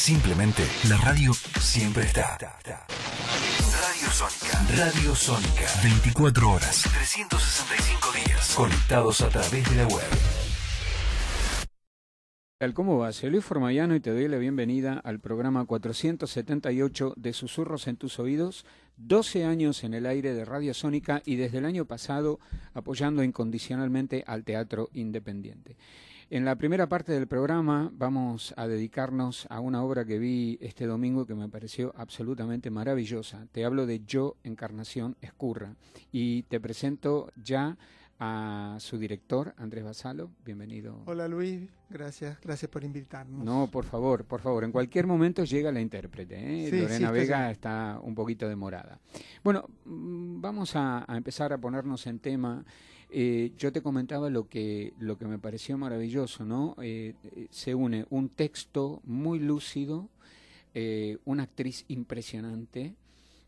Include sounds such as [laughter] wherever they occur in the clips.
Simplemente la radio siempre está. Radio Sónica. Radio Sónica. 24 horas. 365 días. Conectados a través de la web. ¿Cómo va? Soy Luis y te doy la bienvenida al programa 478 de Susurros en tus oídos, 12 años en el aire de Radio Sónica y desde el año pasado apoyando incondicionalmente al teatro independiente. En la primera parte del programa vamos a dedicarnos a una obra que vi este domingo que me pareció absolutamente maravillosa. Te hablo de Yo Encarnación Escurra y te presento ya a su director, Andrés Basalo. Bienvenido. Hola Luis, gracias, gracias por invitarnos. No, por favor, por favor, en cualquier momento llega la intérprete. ¿eh? Lorena Vega está un poquito demorada. Bueno, mm, vamos a, empezar a ponernos en tema. Eh, yo te comentaba lo que, lo que me pareció maravilloso, ¿no? Eh, eh, se une un texto muy lúcido, una actriz impresionante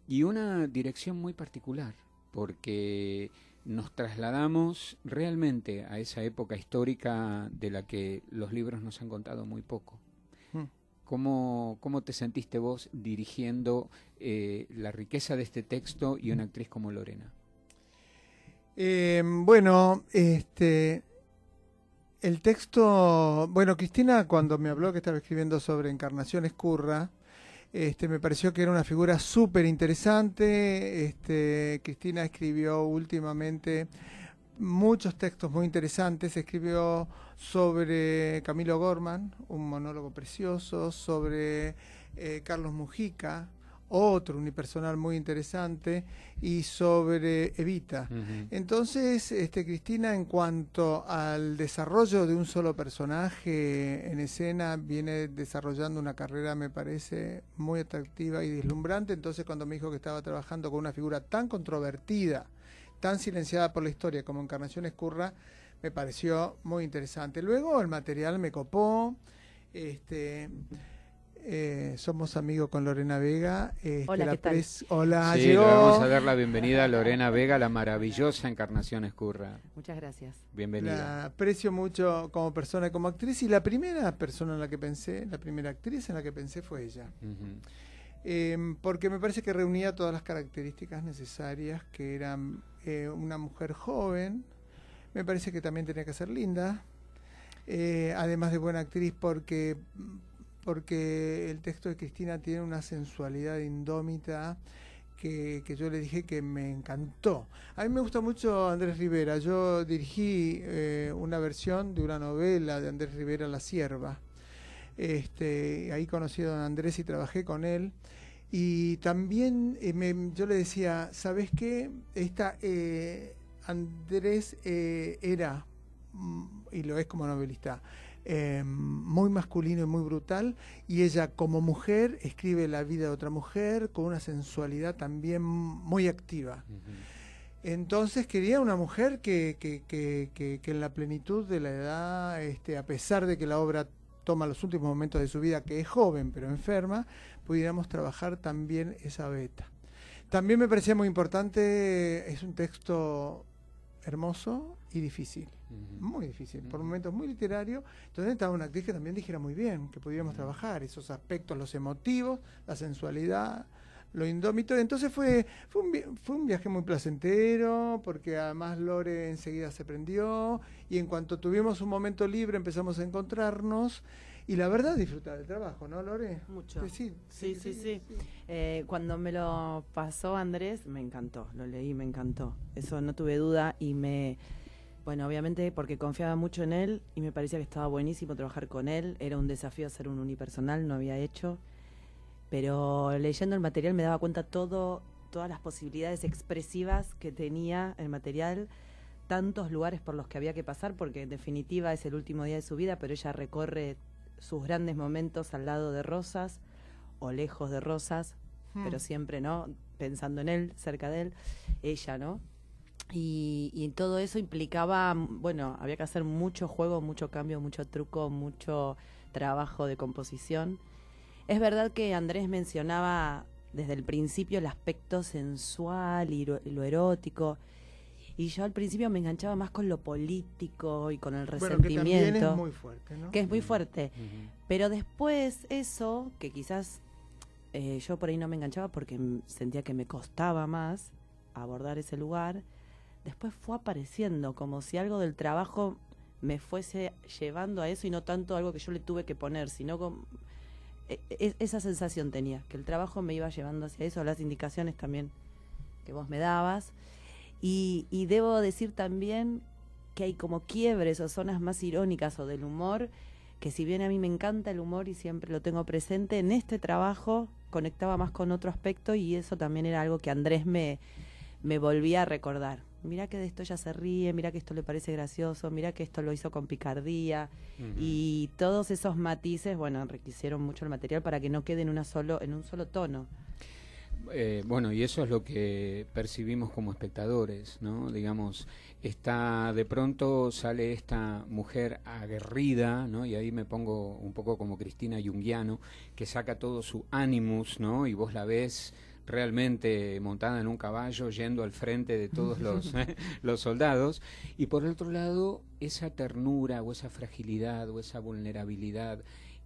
y una dirección muy particular, porque nos trasladamos realmente a esa época histórica de la que los libros nos han contado muy poco. Hmm. ¿Cómo, te sentiste vos dirigiendo eh, la riqueza de este texto y una actriz como Lorena? Em, bueno, este, el texto, bueno, Cristina cuando me habló que estaba escribiendo sobre Encarnación Escurra, este, me pareció que era una figura súper interesante. Este, Cristina escribió últimamente muchos textos muy interesantes. Escribió sobre Camilo Gorman, un monólogo precioso, sobre eh, Carlos Mujica, otro unipersonal muy interesante, y sobre Evita. Entonces, este, Cristina, en cuanto al desarrollo de un solo personaje en escena, viene desarrollando una carrera, me parece, muy atractiva y deslumbrante. Entonces, cuando me dijo que estaba trabajando con una figura tan controvertida, tan silenciada por la historia como Encarnación Escurra, me pareció muy interesante. Luego el material me copó. Este, eh, somos amigos con Lorena Vega. Este, hola, Hola, sí, vamos a dar la bienvenida a Lorena Vega, la maravillosa encarnación escurra. Muchas gracias. Bienvenida. La aprecio mucho como persona y como actriz. Y la primera persona en la que pensé, la primera actriz en la que pensé fue ella. Em, porque me parece que reunía todas las características necesarias, que era eh, una mujer joven, me parece que también tenía que ser linda, eh, además de buena actriz porque porque el texto de Cristina tiene una sensualidad indómita que, yo le dije que me encantó. A mí me gusta mucho Andrés Rivera. Yo dirigí eh, una versión de una novela de Andrés Rivera, La Sierva. Este, ahí conocí a don Andrés y trabajé con él. Y también eh, yo le decía, ¿sabes qué? Esta, eh, Andrés era, mm, y lo es como novelista, eh, muy masculino y muy brutal, y ella como mujer escribe la vida de otra mujer con una sensualidad también muy activa. Entonces quería una mujer que, en la plenitud de la edad, este, a pesar de que la obra toma los últimos momentos de su vida, que es joven pero enferma, pudiéramos trabajar también esa beta. También me parecía muy importante, es un texto hermoso y difícil, muy difícil, por momentos muy literario. Entonces estaba una actriz que también dijera muy bien, que pudiéramos trabajar esos aspectos, los emotivos, la sensualidad, lo indómito. Entonces fue, un, fue un viaje muy placentero, porque además Lore enseguida se prendió y en cuanto tuvimos un momento libre empezamos a encontrarnos y la verdad disfrutar del trabajo, ¿no, Lore? Mucho. sí, sí, sí. Eh, cuando me lo pasó Andrés, me encantó, lo leí, me encantó. Eso no tuve duda y me... Bueno, obviamente porque confiaba mucho en él y me parecía que estaba buenísimo trabajar con él. Era un desafío hacer un unipersonal, no había hecho. Pero leyendo el material me daba cuenta todo, todas las posibilidades expresivas que tenía el material, tantos lugares por los que había que pasar, porque en definitiva es el último día de su vida, pero ella recorre sus grandes momentos al lado de Rosas o lejos de Rosas, hmm. pero siempre, ¿no? Pensando en él, cerca de él, ella, ¿no? Y, todo eso implicaba, bueno, había que hacer mucho juego, mucho cambio, mucho truco, mucho trabajo de composición. Es verdad que Andrés mencionaba desde el principio el aspecto sensual y lo erótico, y yo al principio me enganchaba más con lo político y con el resentimiento. que es muy fuerte, ¿no? Que es muy fuerte. Pero después eso, que quizás eh, yo por ahí no me enganchaba porque sentía que me costaba más abordar ese lugar, después fue apareciendo como si algo del trabajo me fuese llevando a eso y no tanto algo que yo le tuve que poner, sino como... E, e, esa sensación tenía, que el trabajo me iba llevando hacia eso, las indicaciones también que vos me dabas. Y, debo decir también que hay como quiebres o zonas más irónicas o del humor, que si bien a mí me encanta el humor y siempre lo tengo presente, en este trabajo conectaba más con otro aspecto y eso también era algo que Andrés me, me volvía a recordar. Mira que de esto ya se ríe, mira que esto le parece gracioso, mira que esto lo hizo con picardía y todos esos matices, bueno, enriquecieron mucho el material para que no quede una solo en un solo tono. Eh, bueno, y eso es lo que percibimos como espectadores, ¿no? Digamos, está, de pronto sale esta mujer aguerrida, ¿no? Y ahí me pongo un poco como Cristina Yunguiano, que saca todo su ánimos, ¿no? Y vos la ves realmente montada en un caballo yendo al frente de todos [laughs] los, eh, los soldados. Y por otro lado, esa ternura o esa fragilidad o esa vulnerabilidad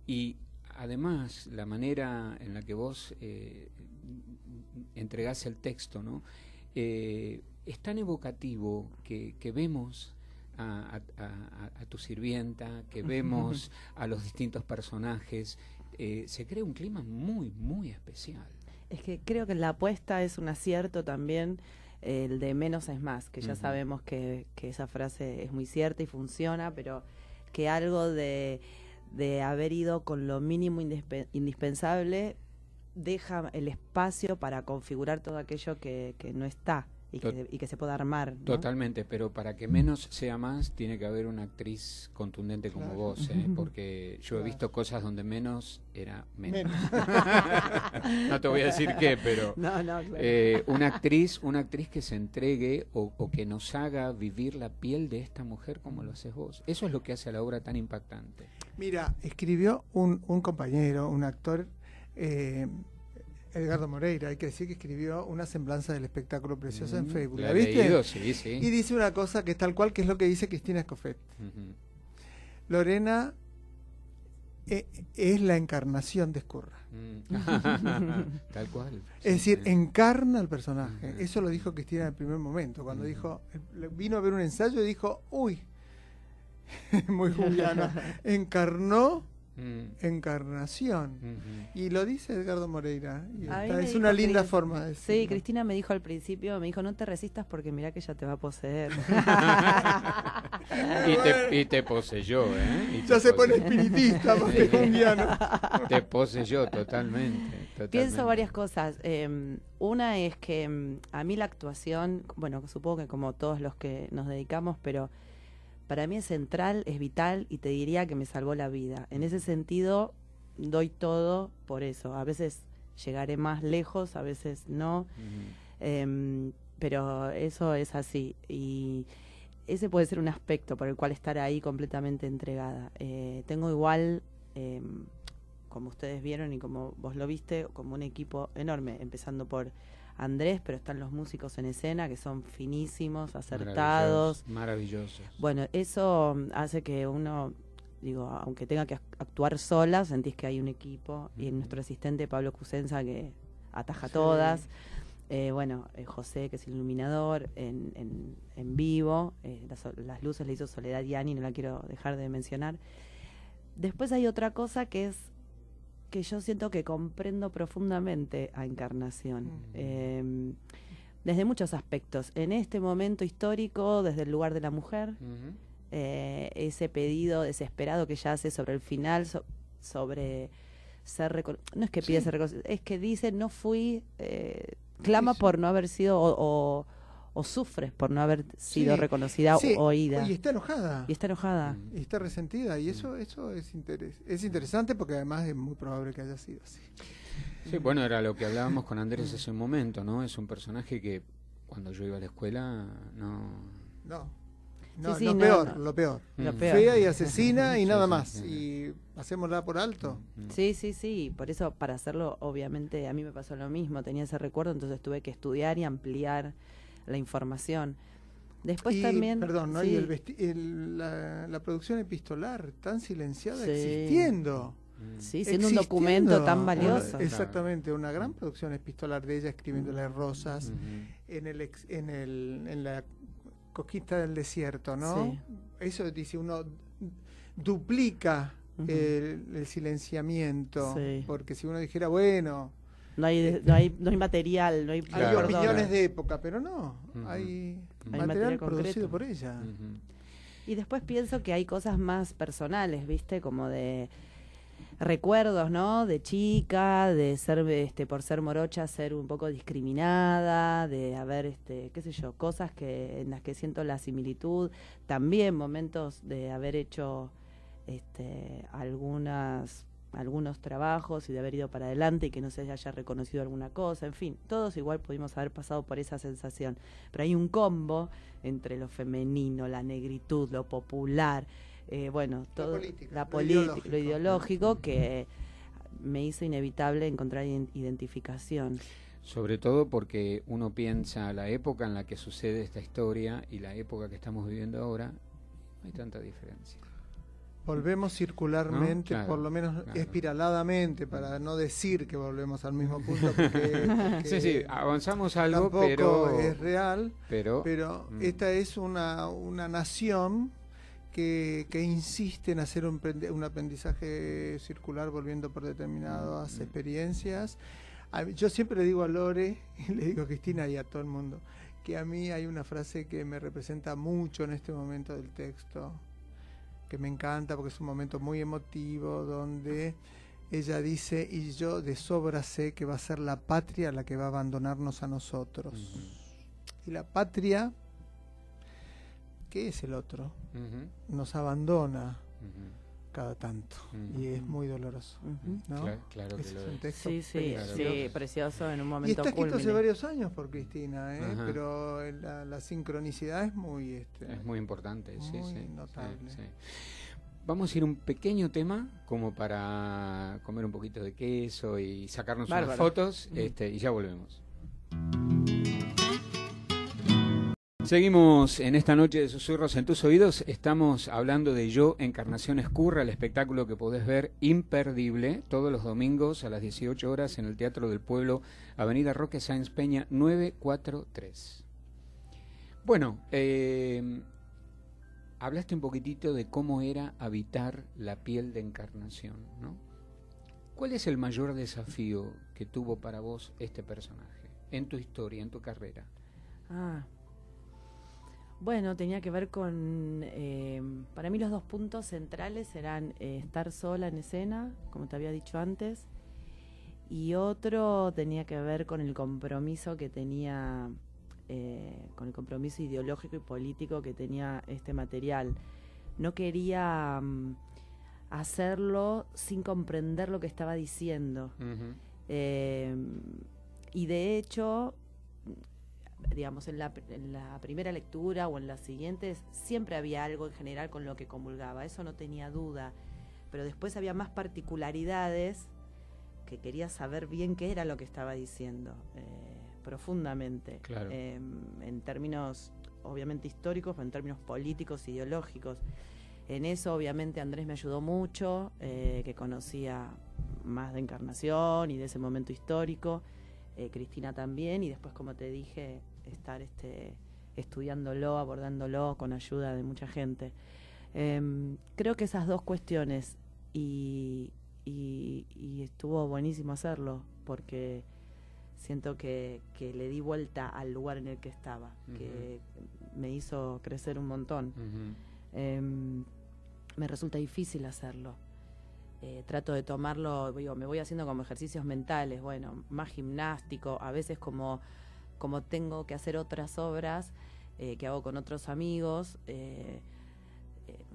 y además la manera en la que vos eh, entregase el texto, ¿no? Eh, es tan evocativo que, vemos a, tu sirvienta, que vemos a los distintos personajes, eh, se crea un clima muy, muy especial. Es que creo que la apuesta es un acierto también, el de menos es más, que ya sabemos que, esa frase es muy cierta y funciona, pero que algo de, haber ido con lo mínimo indispensable deja el espacio para configurar todo aquello que, no está y que, se pueda armar. Totalmente, pero para que menos sea más, tiene que haber una actriz contundente como vos, ¿eh? [laughs] porque yo he visto cosas donde menos era menos. [laughs] no te voy a decir qué, pero [laughs] eh, una actriz, una actriz que se entregue o, que nos haga vivir la piel de esta mujer como lo haces vos. Eso es lo que hace a la obra tan impactante. Mira, escribió un, un compañero, un actor eh, Edgardo Moreira, hay que decir que escribió una semblanza del espectáculo precioso en mm, Facebook. viste? Y dice una cosa que es tal cual, que es lo que dice Cristina Escofet. Lorena eh, es la encarnación de Escurra. Mm. [laughs] Tal cual. es decir, encarna al personaje. Eso lo dijo Cristina en el primer momento, cuando dijo, eh, vino a ver un ensayo y dijo, uy, [laughs] muy juliana, [laughs] encarnó Mm. encarnación. Mm-hmm. Y lo dice Edgardo Moreira. es una linda forma de Sí, Cristina me dijo al principio, me dijo, no te resistas porque mira que ya te va a poseer. [laughs] y, te, te, poseyó, ¿eh? ya se pone espiritista, más [laughs] te poseyó totalmente, Pienso varias cosas. Em, una es que em, a mí la actuación, bueno, supongo que como todos los que nos dedicamos, pero para mí es central, es vital y te diría que me salvó la vida. En ese sentido, doy todo por eso. A veces llegaré más lejos, a veces no, em, pero eso es así. Y ese puede ser un aspecto por el cual estar ahí completamente entregada. Eh, tengo igual, em, como ustedes vieron y como vos lo viste, como un equipo enorme, empezando por Andrés, pero están los músicos en escena que son finísimos, acertados. Maravillosos. Bueno, eso mm, hace que uno digo, aunque tenga que actuar sola, sentís que hay un equipo. Y nuestro asistente Pablo Cusenza, que ataja todas. Eh, bueno, eh, José, que es iluminador, en, vivo. Eh, las, luces le hizo Soledad Yani, no la quiero dejar de mencionar. Después hay otra cosa que es que yo siento que comprendo profundamente a Encarnación. Mm. Em, desde muchos aspectos. En este momento histórico, desde el lugar de la mujer, eh, ese pedido desesperado que ella hace sobre el final, sobre ser reconocido. No es que pide ser reconocido, es que dice no fui, eh, clama por no haber sido o o sufres por no haber sido reconocida o oída. Y está enojada. Y está enojada. Y está resentida. Y eso, eso es, es interesante porque además es muy probable que haya sido así. Sí, bueno, era lo que hablábamos con Andrés hace un momento, ¿no? Es un personaje que cuando yo iba a la escuela no... No. lo, peor, lo, mm. peor, Fea y asesina y nada más. Y hacemosla por alto. Mm, mm. Sí, sí, sí. Por eso, para hacerlo, obviamente, a mí me pasó lo mismo. Tenía ese recuerdo, entonces tuve que estudiar y ampliar la información. Después también. Perdón, ¿no? Y el la, producción epistolar tan silenciada existiendo. Mm. Sí, siendo un documento tan valioso. exactamente, una gran producción epistolar de ella ...escribiendo las mm. rosas en, el en, el, en la coquita del desierto, ¿no? Eso dice uno duplica el, silenciamiento, porque si uno dijera, bueno, no hay, no hay, no hay material, no hay, opiniones de época, pero no, hay, material, producido por ella. Y después pienso que hay cosas más personales, ¿viste? Como de recuerdos, ¿no? De chica, de ser, este, por ser morocha, ser un poco discriminada, de haber, este, qué sé yo, cosas que en las que siento la similitud, también momentos de haber hecho, este, algunas algunos trabajos y de haber ido para adelante y que no se haya reconocido alguna cosa, en fin, todos igual pudimos haber pasado por esa sensación. Pero hay un combo entre lo femenino, la negritud, lo popular, eh, bueno, todo, la política, lo, ideológico. lo, ideológico. que me hizo inevitable encontrar identificación. Sobre todo porque uno piensa la época en la que sucede esta historia y la época que estamos viviendo ahora, no hay tanta diferencia. Volvemos circularmente, por lo menos espiraladamente, para no decir que volvemos al mismo punto. [laughs] Porque, sí, sí, avanzamos algo, tampoco pero es real. Pero, mm. esta es una, una nación que, insiste en hacer un, aprendizaje circular volviendo por determinadas mm, mm. experiencias. yo siempre le digo a Lore, [laughs] le digo a Cristina y a todo el mundo, que a mí hay una frase que me representa mucho en este momento del texto que me encanta porque es un momento muy emotivo donde ella dice, y yo de sobra sé que va a ser la patria la que va a abandonarnos a nosotros. Y la patria, ¿qué es el otro? Nos abandona cada tanto y es muy doloroso. Claro, que lo es sí, sí, precioso. en un momento. Y está escrito hace varios años por Cristina, ¿eh? pero la, la, sincronicidad es muy este, es muy importante, muy sí, sí, notable. Vamos a ir un pequeño tema como para comer un poquito de queso y sacarnos unas fotos este, y ya volvemos. Seguimos en esta noche de susurros en tus oídos. Estamos hablando de Yo Encarnación Escurra, el espectáculo que podés ver imperdible todos los domingos a las 18 horas en el Teatro del Pueblo, Avenida Roque Sáenz Peña 943. Bueno, eh, hablaste un poquitito de cómo era habitar la piel de encarnación, ¿no? ¿Cuál es el mayor desafío que tuvo para vos este personaje en tu historia, en tu carrera? Ah, bueno, tenía que ver con, eh, para mí los dos puntos centrales eran eh, estar sola en escena, como te había dicho antes, y otro tenía que ver con el compromiso que tenía, eh, con el compromiso ideológico y político que tenía este material. No quería mm, hacerlo sin comprender lo que estaba diciendo. y de hecho, digamos, en la, primera lectura o en las siguientes, siempre había algo en general con lo que comulgaba, eso no tenía duda, pero después había más particularidades que quería saber bien qué era lo que estaba diciendo, eh, profundamente, claro. Em, en términos obviamente históricos, en términos políticos, ideológicos. En eso obviamente Andrés me ayudó mucho, eh, que conocía más de Encarnación y de ese momento histórico. Eh, Cristina también, y después, como te dije, estar este, estudiándolo, abordándolo con ayuda de mucha gente. Em, creo que esas dos cuestiones, y, estuvo buenísimo hacerlo, porque siento que, le di vuelta al lugar en el que estaba, que me hizo crecer un montón. Em, me resulta difícil hacerlo eh, trato de tomarlo, me voy haciendo como ejercicios mentales, bueno, más gimnástico, a veces como, como tengo que hacer otras obras eh, que hago con otros amigos. Eh,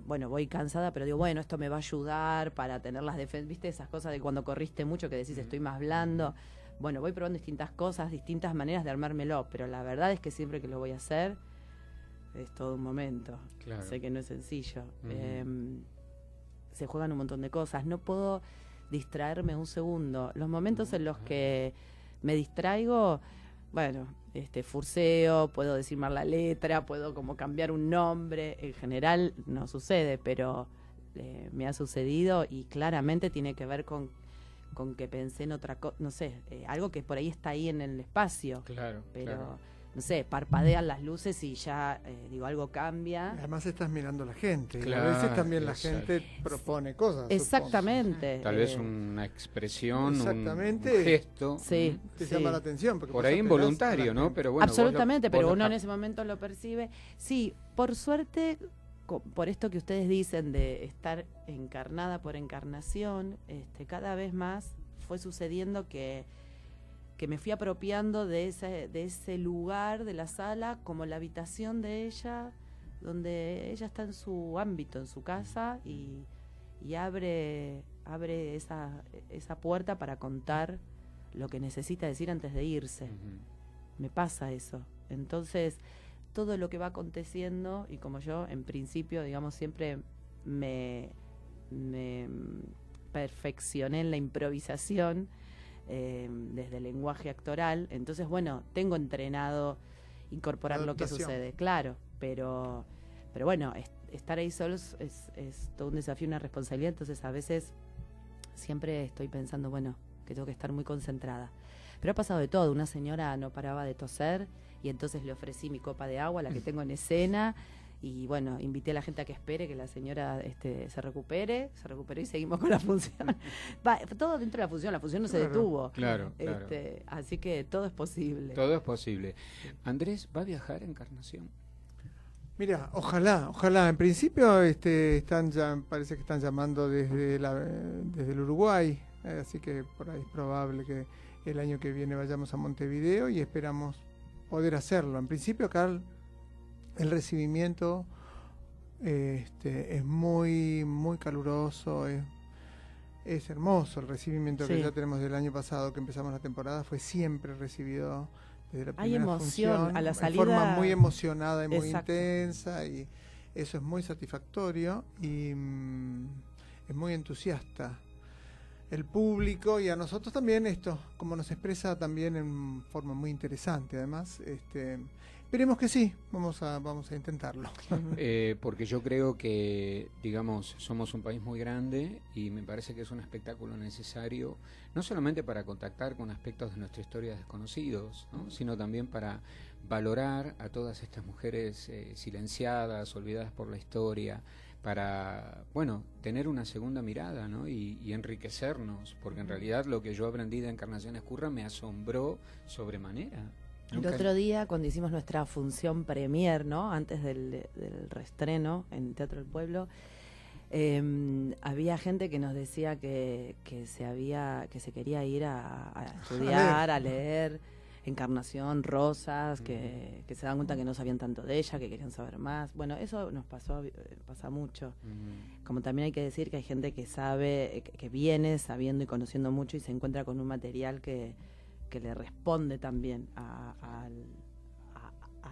bueno, voy cansada, pero digo, bueno, esto me va a ayudar para tener las defensas, viste esas cosas de cuando corriste mucho que decís estoy más blando. Bueno, voy probando distintas cosas, distintas maneras de armármelo, pero la verdad es que siempre que lo voy a hacer es todo un momento. Sé que no es sencillo se juegan un montón de cosas. No puedo distraerme un segundo. Los momentos en los que me distraigo, bueno, este furceo, puedo decir mal la letra, puedo como cambiar un nombre. En general no sucede, pero eh, me ha sucedido y claramente tiene que ver con, con que pensé en otra cosa, no sé, eh, algo que por ahí está ahí en el espacio. Claro. claro no sé, parpadean las luces y ya, eh, digo, algo cambia. Además estás mirando a la gente. a veces también la gente propone cosas. Exactamente. Tal vez eh, una expresión, exactamente, un gesto. Sí, te llama la atención. Por ahí involuntario, ¿no? Pero bueno, Absolutamente, pero uno en ese momento lo percibe. Sí, por suerte por esto que ustedes dicen de estar encarnada por encarnación, este, cada vez más fue sucediendo que que me fui apropiando de ese, lugar, de la sala, como la habitación de ella, donde ella está en su ámbito, en su casa, y, abre, esa, puerta para contar lo que necesita decir antes de irse. Me pasa eso. Entonces, todo lo que va aconteciendo, y como yo en principio, digamos, siempre me, me perfeccioné en la improvisación, eh, desde el lenguaje actoral. Entonces, bueno, tengo entrenado incorporar lo que sucede, claro, pero, pero bueno, estar ahí solos es, es todo un desafío, una responsabilidad, entonces a veces siempre estoy pensando, bueno, que tengo que estar muy concentrada. Pero ha pasado de todo, una señora no paraba de toser y entonces le ofrecí mi copa de agua, la que [laughs] tengo en escena. Y bueno, invité a la gente a que espere, que la señora este, se recupere, se recuperó y seguimos con la función. [laughs] Va, todo dentro de la función, la función no se detuvo. Claro, este, así que todo es posible. Todo es posible. Andrés, ¿va a viajar a Encarnación? Mira, ojalá, ojalá. En principio este, están ya, parece que están llamando desde, desde el Uruguay, eh, así que por ahí es probable que el año que viene vayamos a Montevideo y esperamos poder hacerlo. En principio, Carl el recibimiento este, es muy, muy caluroso, es, hermoso el recibimiento que ya tenemos del año pasado, que empezamos la temporada, fue siempre recibido desde la primera Hay emoción a la salida. De forma muy emocionada y muy intensa, y eso es muy satisfactorio y mm, es muy entusiasta el público y a nosotros también esto, como nos expresa también en forma muy interesante además, este, Esperemos que sí, vamos a, vamos a intentarlo. [laughs] Eh, porque yo creo que, digamos, somos un país muy grande y me parece que es un espectáculo necesario, no solamente para contactar con aspectos de nuestra historia desconocidos, sino también para valorar a todas estas mujeres eh, silenciadas, olvidadas por la historia, para, bueno, tener una segunda mirada, ¿no? y, enriquecernos, porque en realidad lo que yo aprendí de Encarnación Escurra me asombró sobremanera. El otro día, cuando hicimos nuestra función premier, ¿no? Antes del, del restreno en Teatro del Pueblo, em, había gente que nos decía que, se había, que se quería ir a, estudiar, a leer. Encarnación, Rosas, que, se dan cuenta que no sabían tanto de ella, que querían saber más. Bueno, eso nos pasó, pasa mucho. Como también hay que decir que hay gente que sabe, que, viene sabiendo y conociendo mucho y se encuentra con un material que, que le responde también a,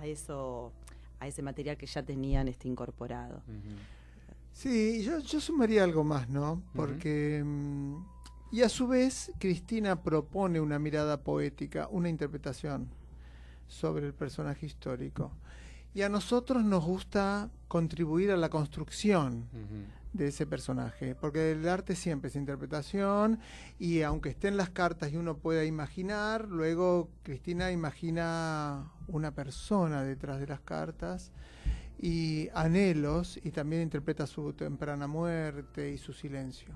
eso, a ese material que ya tenían este incorporado. Sí, yo, sumaría algo más, ¿no? Porque... Mm, y a su vez, Cristina propone una mirada poética, una interpretación sobre el personaje histórico. Y a nosotros nos gusta contribuir a la construcción, de ese personaje, porque el arte siempre es interpretación y aunque estén las cartas y uno pueda imaginar, luego Cristina imagina una persona detrás de las cartas y anhelos y también interpreta su temprana muerte y su silencio.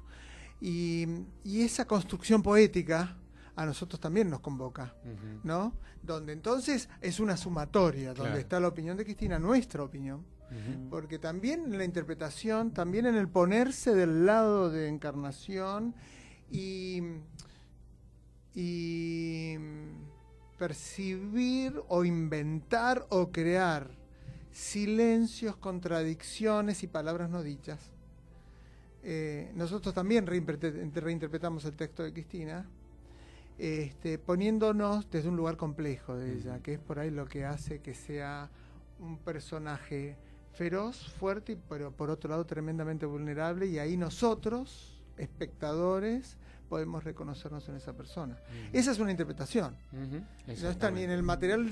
Y, esa construcción poética a nosotros también nos convoca, ¿no? Donde entonces es una sumatoria, donde está la opinión de Cristina, nuestra opinión, porque también en la interpretación, también en el ponerse del lado de encarnación y, percibir o inventar o crear silencios, contradicciones y palabras no dichas. Eh, nosotros también reinterpretamos el texto de Cristina, este, poniéndonos desde un lugar complejo de ella, que es por ahí lo que hace que sea un personaje feroz, fuerte, pero por otro lado tremendamente vulnerable, y ahí nosotros, espectadores, podemos reconocernos en esa persona. Esa es una interpretación. No está ni en el material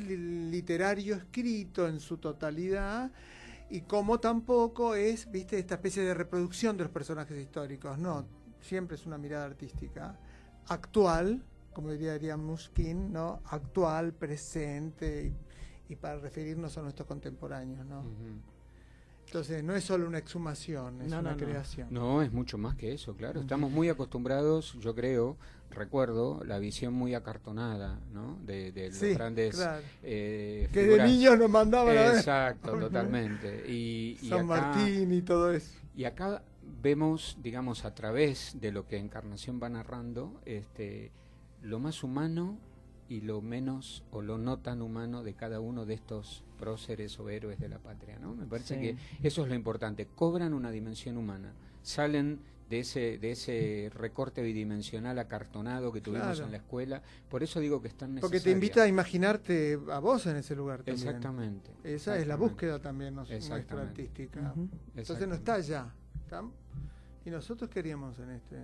literario escrito en su totalidad, y como tampoco es, viste, esta especie de reproducción de los personajes históricos. No, siempre es una mirada artística, actual, como diría Muskin, ¿no? Actual, presente, y, para referirnos a nuestros contemporáneos, ¿no? Entonces, no es solo una exhumación, es una creación. No, es mucho más que eso, claro. Mm. Estamos muy acostumbrados, yo creo, recuerdo, la visión muy acartonada, ¿no? De, los grandes. Eh, que de niños nos mandaban Exacto, [laughs] totalmente. Y, San Martín y todo eso. Y acá vemos, digamos, a través de lo que Encarnación va narrando, este, lo más humano y lo menos o lo no tan humano de cada uno de estos próceres o héroes de la patria, ¿no? Me parece que eso es lo importante, cobran una dimensión humana, salen de ese, de ese recorte bidimensional acartonado que tuvimos en la escuela, por eso digo que están necesarios. Porque te invita a imaginarte a vos en ese lugar también. Exactamente. Esa es la búsqueda también nuestra artística. Entonces no está allá, y nosotros queríamos en este...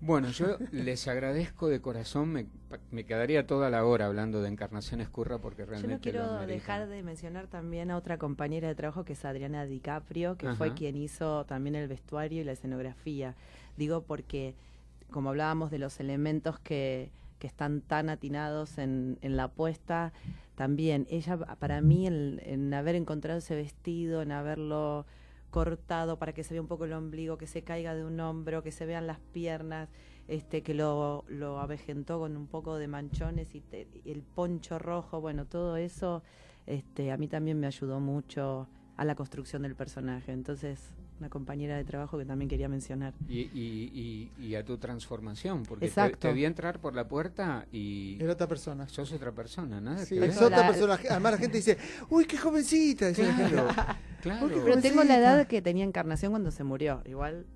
Bueno, yo les agradezco de corazón, me, me, quedaría toda la hora hablando de Encarnación Escurra porque realmente... Yo no quiero dejar de mencionar también a otra compañera de trabajo que es Adriana DiCaprio, que fue quien hizo también el vestuario y la escenografía. Digo porque, como hablábamos de los elementos que, que están tan atinados en, en la apuesta, también ella, para mí, en haber encontrado ese vestido, en haberlo cortado para que se vea un poco el ombligo, que se caiga de un hombro, que se vean las piernas, este, que lo, lo avejentó con un poco de manchones y, y el poncho rojo, bueno, todo eso este, a mí también me ayudó mucho a la construcción del personaje. Entonces, una compañera de trabajo que también quería mencionar. Y, y, y, a tu transformación, porque te, vi entrar por la puerta y... Era otra persona. Sos otra persona, ¿no? es otra persona. Además la gente dice, uy, qué jovencita. Pero tengo la edad que tenía Encarnación cuando se murió. Igual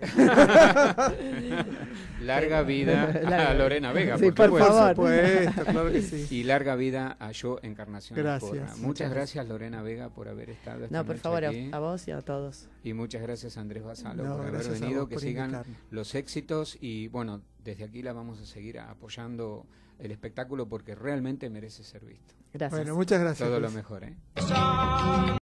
[laughs] larga vida [laughs] a Lorena Vega. por, Supuesto, Y larga vida a Yo Encarnación. Gracias. Muchas, gracias, Lorena Vega, por haber estado. no, por favor, a vos y a todos. Y muchas gracias, Andrés Basalo, por haber venido. que sigan los éxitos y bueno, desde aquí la vamos a seguir apoyando el espectáculo porque realmente merece ser visto. Gracias. Bueno, muchas gracias. Todo lo mejor, ¿eh?